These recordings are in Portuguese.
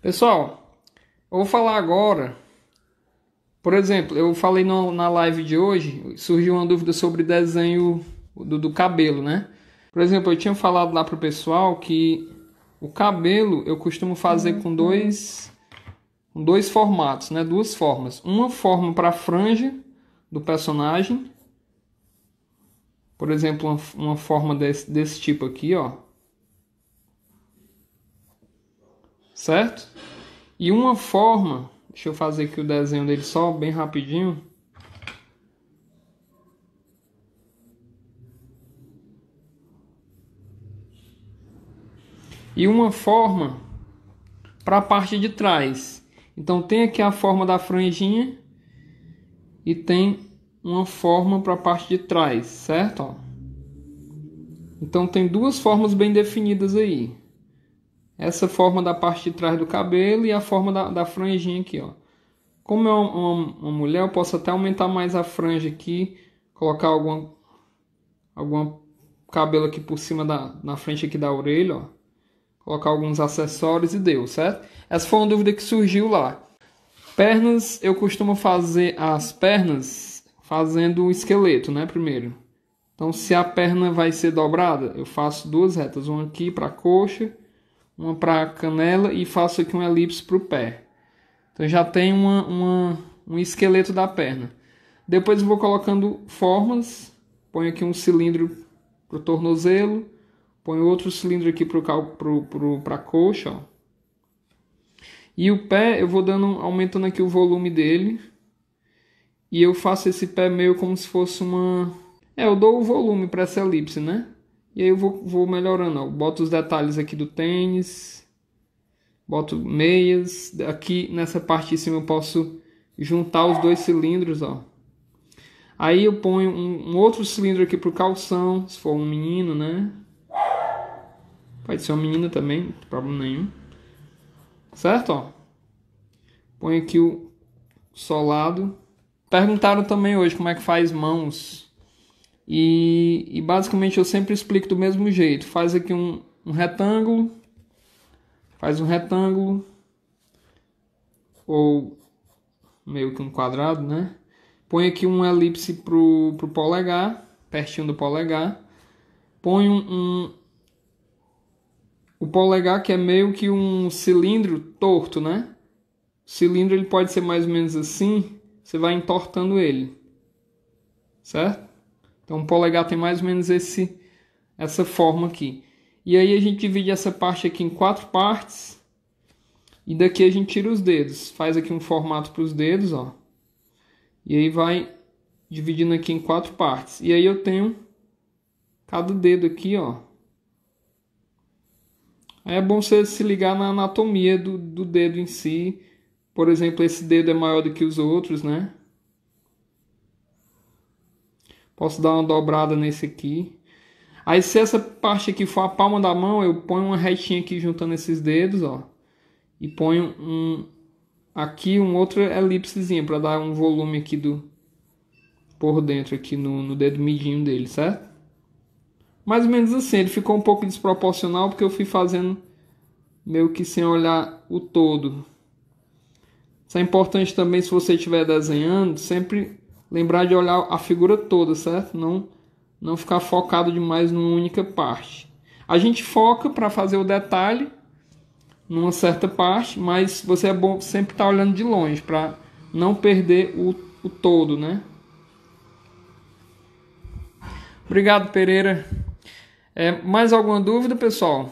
Pessoal, eu vou falar agora. Por exemplo, eu falei no, na live de hoje, surgiu uma dúvida sobre desenho do, do cabelo, né? Por exemplo, eu tinha falado lá pro pessoal que o cabelo eu costumo fazer com dois com dois formatos, né? Duas formas. Uma forma para franja do personagem. Por exemplo, uma, uma forma desse, desse tipo aqui, ó. certo? E uma forma, deixa eu fazer aqui o desenho dele só bem rapidinho. E uma forma para a parte de trás. Então tem aqui a forma da franjinha e tem uma forma para a parte de trás, certo? Ó. Então tem duas formas bem definidas aí essa forma da parte de trás do cabelo e a forma da, da franjinha aqui, ó. Como é uma, uma, uma, mulher, eu posso até aumentar mais a franja aqui, colocar algum, alguma cabelo aqui por cima da, na frente aqui da orelha, ó. Colocar alguns acessórios e deu, certo? Essa foi uma dúvida que surgiu lá. Pernas, eu costumo fazer as pernas fazendo o esqueleto, né, primeiro. Então, se a perna vai ser dobrada, eu faço duas retas, uma aqui para a coxa uma para a canela e faço aqui um elipse para o pé. Então já tem uma, uma, um esqueleto da perna. Depois vou colocando formas, ponho aqui um cilindro para o tornozelo, ponho outro cilindro aqui para a coxa. Ó. E o pé eu vou dando, aumentando aqui o volume dele. E eu faço esse pé meio como se fosse uma... É, eu dou o volume para essa elipse, né? E aí eu vou, vou melhorando. Ó. Boto os detalhes aqui do tênis. Boto meias. Aqui nessa parte de cima eu posso juntar os dois cilindros. Ó. Aí eu ponho um, um outro cilindro aqui pro calção. Se for um menino, né? Pode ser uma menina também, não tem problema nenhum. Certo? Ó. Põe aqui o solado. Perguntaram também hoje como é que faz mãos. E, e, basicamente eu sempre explico do mesmo jeito. Faz aqui um, um retângulo, faz um retângulo, ou meio que um quadrado, né? Põe aqui um elipse pro, pro polegar, pertinho do polegar. Põe um, um o polegar que é meio que um cilindro torto, né? O cilindro ele pode ser mais ou menos assim, você vai entortando ele. Certo? Então o polegar tem mais ou menos esse, essa forma aqui. E aí a gente divide essa parte aqui em quatro partes. E daqui a gente tira os dedos. Faz aqui um formato para os dedos, ó. E aí vai dividindo aqui em quatro partes. E aí eu tenho cada dedo aqui, ó. Aí é bom você se ligar na anatomia do, do dedo em si. Por exemplo, esse dedo é maior do que os outros, né? Posso dar uma dobrada nesse aqui. Aí se essa parte aqui for a palma da mão, eu ponho uma retinha aqui juntando esses dedos, ó. E ponho um aqui um outro elipsezinho para dar um volume aqui do por dentro aqui no, no dedo midinho dele, certo? Mais ou menos assim, ele ficou um pouco desproporcional porque eu fui fazendo meio que sem olhar o todo. Isso é importante também se você estiver desenhando, sempre lembrar de olhar a figura toda, certo? Não, não ficar focado demais numa única parte. A gente foca para fazer o detalhe numa certa parte, mas você é bom sempre estar tá olhando de longe para não perder o, o todo, né? Obrigado, Pereira. É, mais alguma dúvida, pessoal?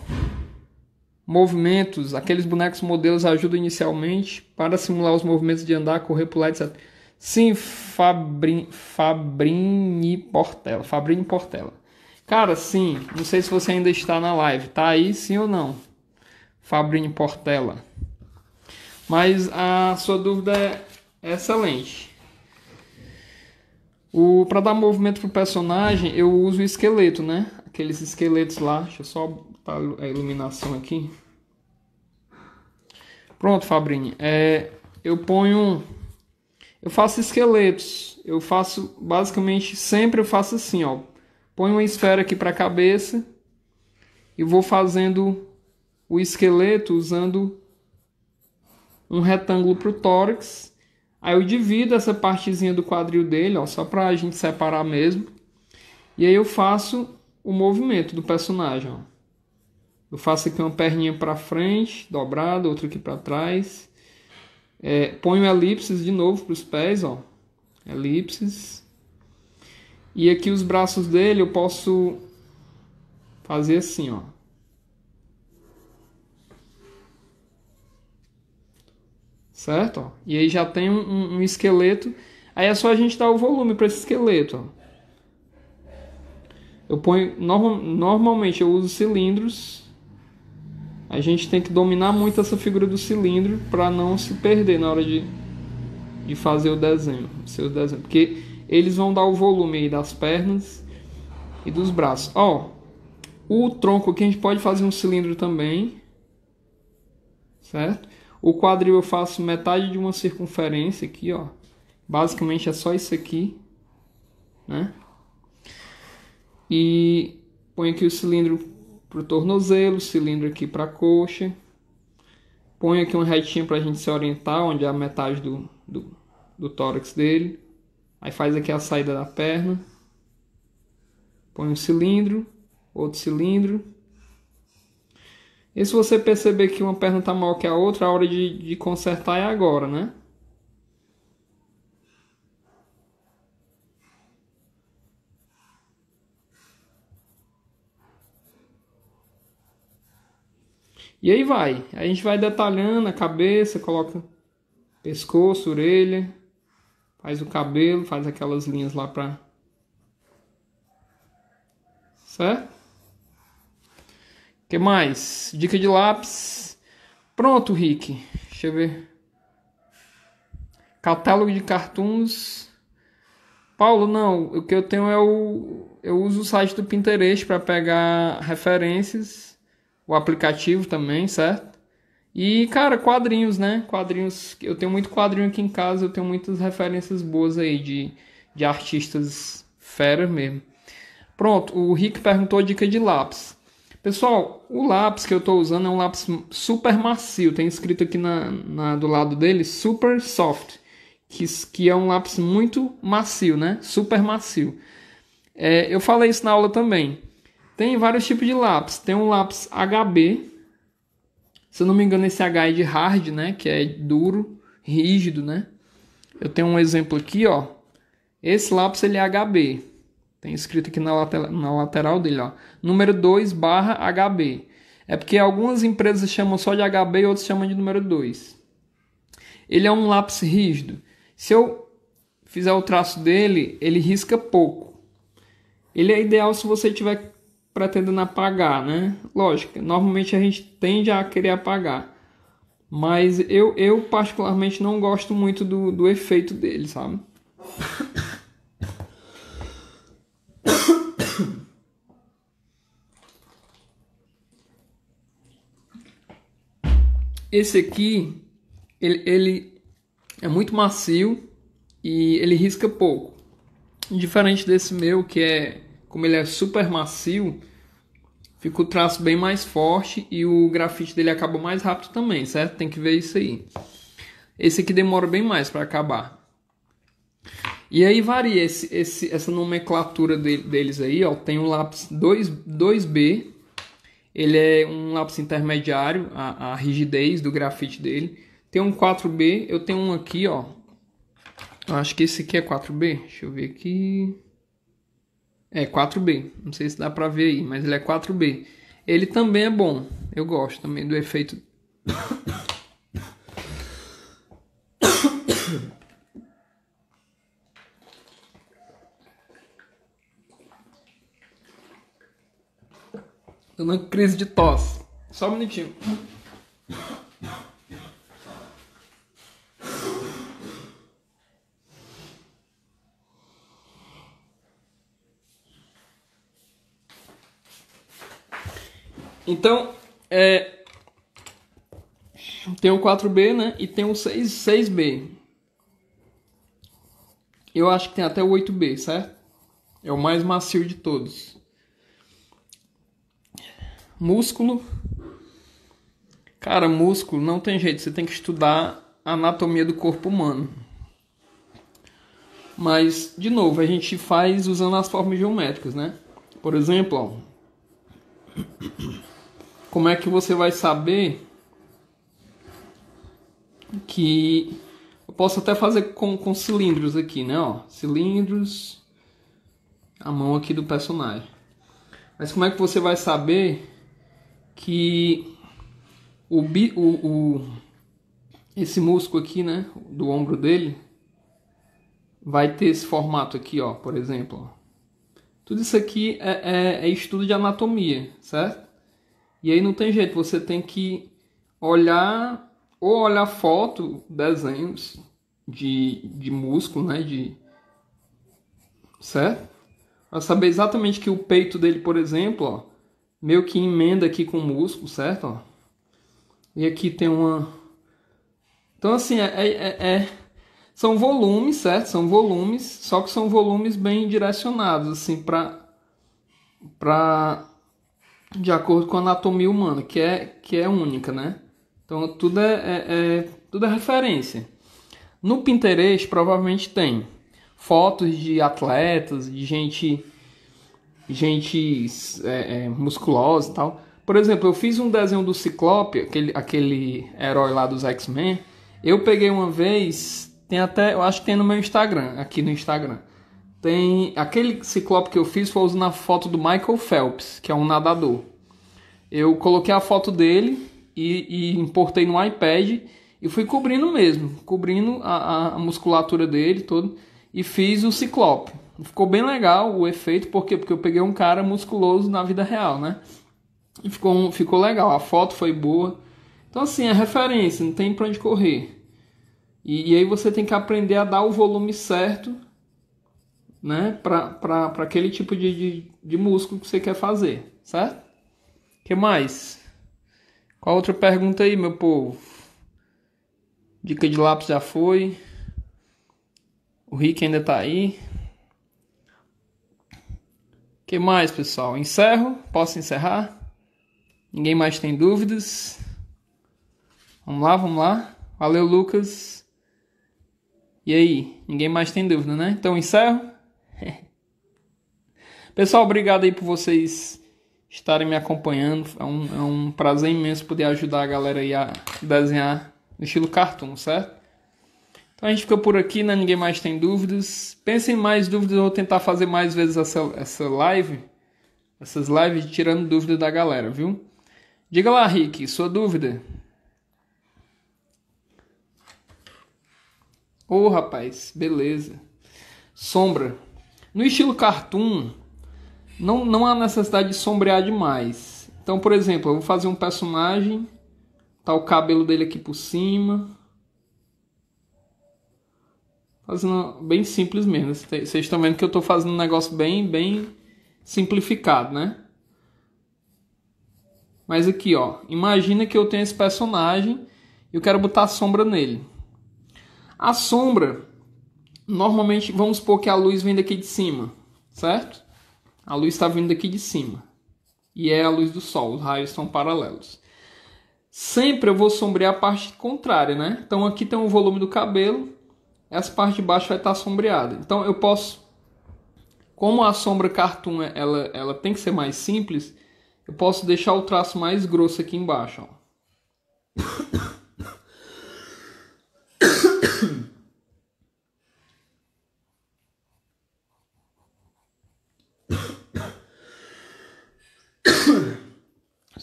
Movimentos, aqueles bonecos modelos ajudam inicialmente para simular os movimentos de andar, correr, pular, etc. Sim, Fabrini Portela. Fabrini Portela. Cara, sim, não sei se você ainda está na live. Tá aí sim ou não? Fabrini Portela. Mas a sua dúvida é excelente. O para dar movimento pro personagem, eu uso o esqueleto, né? Aqueles esqueletos lá. Deixa eu só botar a iluminação aqui. Pronto, Fabrini. É, eu ponho eu faço esqueletos. Eu faço basicamente sempre eu faço assim, ó. Põe uma esfera aqui para a cabeça e vou fazendo o esqueleto usando um retângulo para o tórax. Aí eu divido essa partezinha do quadril dele, ó, só para a gente separar mesmo. E aí eu faço o movimento do personagem. Ó. Eu faço aqui uma perninha para frente, dobrada, outra aqui para trás. É, ponho elipses de novo para os pés, ó. Elipses. E aqui os braços dele eu posso fazer assim, ó. Certo? Ó. E aí já tem um, um, esqueleto. Aí é só a gente dar o volume para esse esqueleto. Ó. Eu ponho. normalmente eu uso cilindros a gente tem que dominar muito essa figura do cilindro para não se perder na hora de, de fazer o desenho, seu desenho, porque eles vão dar o volume aí das pernas e dos braços. Ó, o tronco aqui a gente pode fazer um cilindro também, certo? O quadril eu faço metade de uma circunferência aqui, ó. Basicamente é só isso aqui, né? E põe aqui o cilindro para o tornozelo, cilindro aqui para a coxa. Põe aqui um retinho para a gente se orientar, onde é a metade do, do, do tórax dele. Aí faz aqui a saída da perna. Põe um cilindro, outro cilindro. E se você perceber que uma perna está maior que a outra, a hora de, de consertar é agora, né? E aí vai. A gente vai detalhando a cabeça, coloca pescoço, orelha, faz o cabelo, faz aquelas linhas lá pra. Certo? O que mais? Dica de lápis. Pronto, Rick. Deixa eu ver. Catálogo de cartoons. Paulo, não. O que eu tenho é o. Eu uso o site do Pinterest para pegar referências o aplicativo também, certo? E, cara, quadrinhos, né? Quadrinhos. Eu tenho muito quadrinho aqui em casa, eu tenho muitas referências boas aí de, de artistas fera mesmo. Pronto, o Rick perguntou a dica de lápis. Pessoal, o lápis que eu estou usando é um lápis super macio, tem escrito aqui na, na, do lado dele super soft, que, que é um lápis muito macio, né? Super macio. É, eu falei isso na aula também. Tem vários tipos de lápis. Tem um lápis HB. Se eu não me engano, esse H é de hard, né? Que é duro, rígido, né? Eu tenho um exemplo aqui, ó. Esse lápis ele é HB. Tem escrito aqui na, lateral, na lateral dele, ó. Número 2 barra HB. É porque algumas empresas chamam só de HB e outras chamam de número 2. Ele é um lápis rígido. Se eu fizer o traço dele, ele risca pouco. Ele é ideal se você tiver pretendendo apagar, né? Lógico, normalmente a gente tende a querer apagar. Mas eu, eu particularmente não gosto muito do, do efeito dele, sabe? Esse aqui, ele, ele é muito macio e ele risca pouco. Diferente desse meu, que é como ele é super macio, fica o traço bem mais forte e o grafite dele acaba mais rápido também, certo? Tem que ver isso aí. Esse aqui demora bem mais para acabar. E aí varia esse, esse, essa nomenclatura de, deles aí, ó. Tem um lápis 2, 2B, ele é um lápis intermediário, a, a rigidez do grafite dele. Tem um 4B, eu tenho um aqui, ó. Acho que esse aqui é 4B, deixa eu ver aqui. É 4B. Não sei se dá pra ver aí, mas ele é 4B. Ele também é bom. Eu gosto também do efeito. Tô numa crise de tosse. Só um minutinho. Então, é, tem o 4B, né? E tem o 6, 6B. Eu acho que tem até o 8B, certo? É o mais macio de todos. Músculo. Cara, músculo não tem jeito. Você tem que estudar a anatomia do corpo humano. Mas, de novo, a gente faz usando as formas geométricas, né? Por exemplo, ó como é que você vai saber que eu posso até fazer com, com cilindros aqui, né? Ó, cilindros, a mão aqui do personagem. Mas como é que você vai saber que o, bi, o, o esse músculo aqui, né, do ombro dele, vai ter esse formato aqui, ó, por exemplo. Ó. Tudo isso aqui é, é, é estudo de anatomia, certo? E aí não tem jeito, você tem que olhar ou olhar foto, desenhos de, de músculo, né? De, certo? Pra saber exatamente que o peito dele, por exemplo, ó, meio que emenda aqui com o músculo, certo? Ó. E aqui tem uma. Então, assim, é, é, é, é são volumes, certo? São volumes, só que são volumes bem direcionados, assim, para. para de acordo com a anatomia humana, que é, que é única, né? Então tudo é, é, é tudo é referência. No Pinterest provavelmente tem fotos de atletas, de gente, gente é, é, musculosa e tal. Por exemplo, eu fiz um desenho do Ciclope, aquele, aquele herói lá dos X-Men. Eu peguei uma vez, tem até, eu acho que tem no meu Instagram, aqui no Instagram. Tem aquele ciclope que eu fiz foi usando a foto do Michael Phelps, que é um nadador. Eu coloquei a foto dele e, e importei no iPad e fui cobrindo mesmo, cobrindo a, a musculatura dele todo e fiz o ciclope. Ficou bem legal o efeito, por quê? Porque eu peguei um cara musculoso na vida real, né? E ficou, ficou legal, a foto foi boa. Então, assim, é referência, não tem pra onde correr. E, e aí você tem que aprender a dar o volume certo né, para aquele tipo de, de, de, músculo que você quer fazer, certo? que mais? Qual outra pergunta aí, meu povo? Dica de lápis já foi. O Rick ainda tá aí. que mais, pessoal? Encerro? Posso encerrar? Ninguém mais tem dúvidas? Vamos lá, vamos lá. Valeu, Lucas. E aí? Ninguém mais tem dúvida, né? Então encerro. Pessoal, obrigado aí por vocês estarem me acompanhando. É um, é um prazer imenso poder ajudar a galera aí a desenhar no estilo cartoon, certo? Então a gente fica por aqui, né? Ninguém mais tem dúvidas. Pensem em mais dúvidas, eu vou tentar fazer mais vezes essa, essa live. Essas lives tirando dúvida da galera, viu? Diga lá, Rick, sua dúvida. Ô, oh, rapaz, beleza. Sombra. No estilo cartoon, não, não há necessidade de sombrear demais. Então, por exemplo, eu vou fazer um personagem, tá o cabelo dele aqui por cima. Fazendo bem simples mesmo. Vocês estão vendo que eu estou fazendo um negócio bem, bem simplificado, né? Mas aqui, ó, imagina que eu tenho esse personagem e eu quero botar a sombra nele. A sombra normalmente vamos supor que a luz vem daqui de cima, certo? A luz está vindo daqui de cima. E é a luz do sol, os raios estão paralelos. Sempre eu vou sombrear a parte contrária, né? Então aqui tem o volume do cabelo, essa parte de baixo vai estar sombreada. Então eu posso, como a sombra cartoon ela, ela tem que ser mais simples, eu posso deixar o traço mais grosso aqui embaixo. Ó.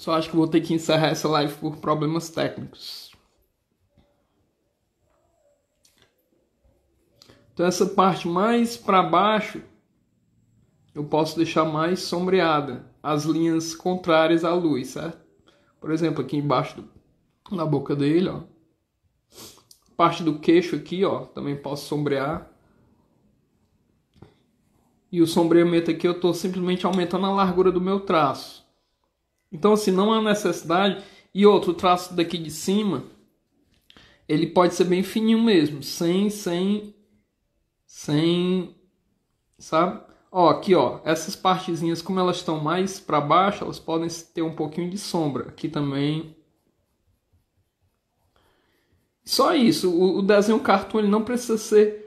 Só acho que vou ter que encerrar essa live por problemas técnicos. Então essa parte mais para baixo eu posso deixar mais sombreada, as linhas contrárias à luz, certo? Por exemplo, aqui embaixo do, na boca dele, ó. Parte do queixo aqui, ó, também posso sombrear. E o sombreamento aqui eu estou simplesmente aumentando a largura do meu traço. Então, assim, não há necessidade. E outro traço daqui de cima, ele pode ser bem fininho mesmo, sem, sem, sem, sabe? Ó, aqui, ó, essas partezinhas, como elas estão mais para baixo, elas podem ter um pouquinho de sombra. Aqui também. Só isso. O, desenho cartoon ele não precisa ser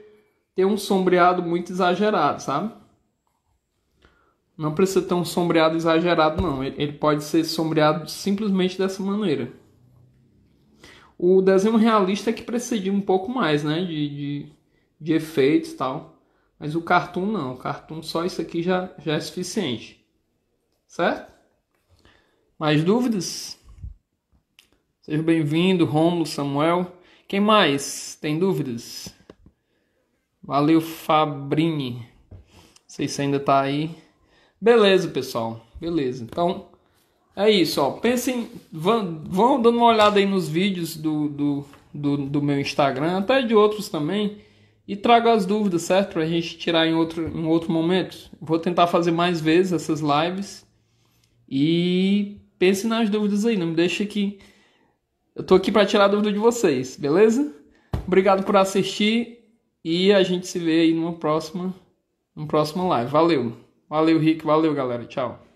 ter um sombreado muito exagerado, sabe? Não precisa ter um sombreado exagerado, não. Ele pode ser sombreado simplesmente dessa maneira. O desenho realista é que precede um pouco mais, né? De, de, de efeitos e tal. Mas o cartoon não. O cartoon só isso aqui já, já é suficiente. Certo? Mais dúvidas? Seja bem-vindo, Romulo, Samuel. Quem mais tem dúvidas? Valeu, Fabrini. Não sei se ainda tá aí. Beleza, pessoal. Beleza. Então, é isso. Ó. Pensem, vão, vão dando uma olhada aí nos vídeos do, do, do, do, meu Instagram, até de outros também. E traga as dúvidas, certo? Pra gente tirar em outro, em outro momento. Vou tentar fazer mais vezes essas lives. E pense nas dúvidas aí. Não me deixe que. Eu tô aqui para tirar a dúvida de vocês, beleza? Obrigado por assistir e a gente se vê aí numa próxima, numa próxima live. Valeu! Valeu, Rick. Valeu, galera. Tchau.